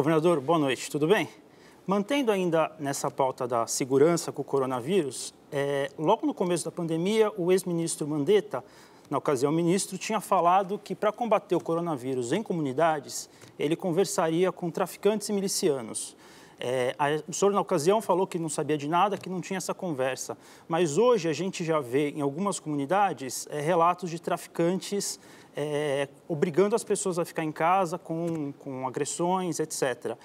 Governador, boa noite, tudo bem? Mantendo ainda nessa pauta da segurança com o coronavírus, é, logo no começo da pandemia, o ex-ministro Mandetta, na ocasião ministro, tinha falado que para combater o coronavírus em comunidades, ele conversaria com traficantes e milicianos. É, a, o senhor, na ocasião, falou que não sabia de nada, que não tinha essa conversa. Mas hoje a gente já vê em algumas comunidades é, relatos de traficantes é, obrigando as pessoas a ficar em casa com, com agressões, etc.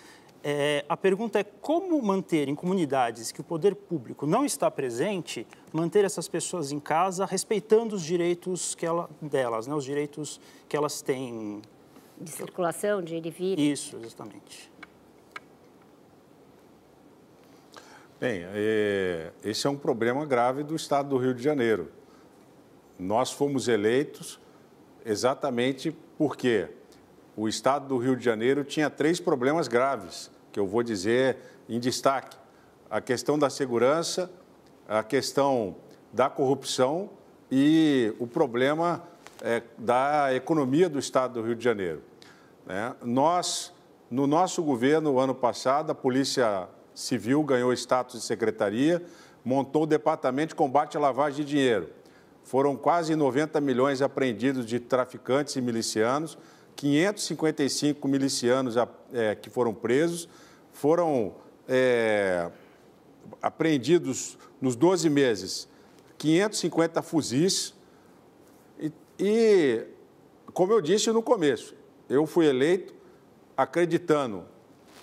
É, a pergunta é como manter em comunidades que o poder público não está presente, manter essas pessoas em casa, respeitando os direitos que ela, delas, né, os direitos que elas têm. De circulação, de ir e vir. Isso, exatamente. Bem, é, esse é um problema grave do Estado do Rio de Janeiro. Nós fomos eleitos exatamente porque o Estado do Rio de Janeiro tinha três problemas graves, que eu vou dizer em destaque: a questão da segurança, a questão da corrupção e o problema é, da economia do Estado do Rio de Janeiro. Né? Nós, no nosso governo, ano passado, a Polícia Civil ganhou status de secretaria, montou o Departamento de Combate à Lavagem de Dinheiro. Foram quase 90 milhões apreendidos de traficantes e milicianos, 555 milicianos é, que foram presos, foram é, apreendidos nos 12 meses 550 fuzis. E, e, como eu disse no começo, eu fui eleito acreditando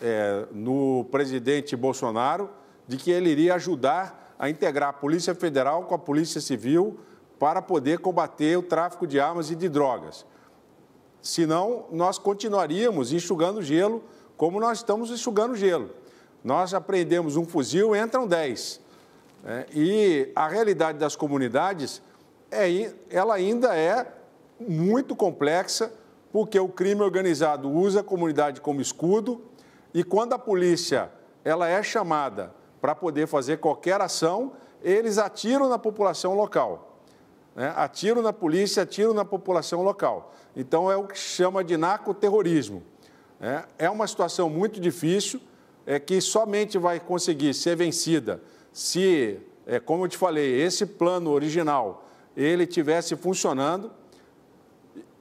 é, no presidente Bolsonaro de que ele iria ajudar a integrar a Polícia Federal com a Polícia Civil para poder combater o tráfico de armas e de drogas. Senão, nós continuaríamos enxugando gelo como nós estamos enxugando gelo. Nós apreendemos um fuzil, entram 10. É, né? e a realidade das comunidades, é, ela ainda é muito complexa, porque o crime organizado usa a comunidade como escudo, e quando a polícia ela é chamada para poder fazer qualquer ação, eles atiram na população local. Né? Atiram na polícia, atiram na população local. Então é o que chama de narcoterrorismo. Né? É uma situação muito difícil, é que somente vai conseguir ser vencida se, é, como eu te falei, esse plano original ele tivesse funcionando,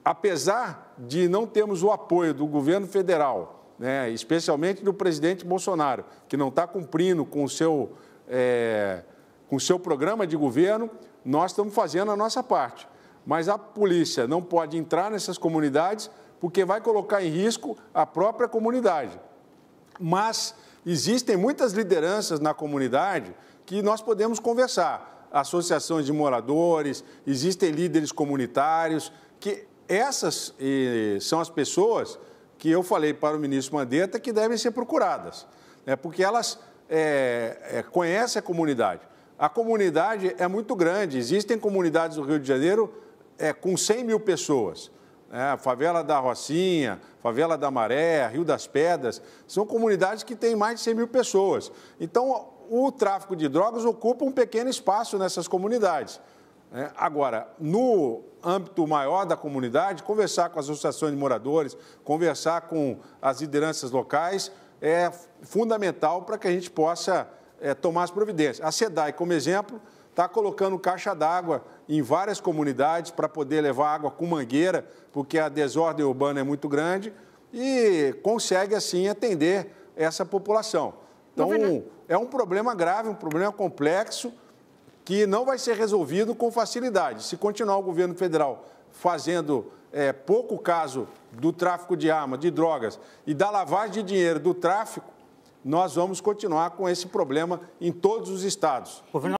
apesar de não termos o apoio do governo federal né, especialmente do presidente Bolsonaro, que não está cumprindo com o seu, é, com o seu programa de governo, nós estamos fazendo a nossa parte. Mas a polícia não pode entrar nessas comunidades porque vai colocar em risco a própria comunidade. Mas existem muitas lideranças na comunidade que nós podemos conversar. Associações de moradores, existem líderes comunitários, que essas eh, são as pessoas que eu falei para o ministro Mandetta que devem ser procuradas, né, porque elas é, é, conhecem a comunidade. A comunidade é muito grande, existem comunidades do Rio de Janeiro é, com 100 mil pessoas. É, favela da Rocinha, Favela da Maré, Rio das Pedras, são comunidades que têm mais de 100 mil pessoas. Então, o tráfico de drogas ocupa um pequeno espaço nessas comunidades. Né? Agora, no âmbito maior da comunidade, conversar com as associações de moradores, conversar com as lideranças locais é fundamental para que a gente possa é, tomar as providências. A SEDAI, como exemplo, está colocando caixa d'água em várias comunidades para poder levar água com mangueira, porque a desordem urbana é muito grande e consegue, assim, atender essa população. Então, é um problema grave, um problema complexo que não vai ser resolvido com facilidade. Se continuar o governo federal fazendo é, pouco caso do tráfico de armas, de drogas e da lavagem de dinheiro do tráfico, nós vamos continuar com esse problema em todos os estados.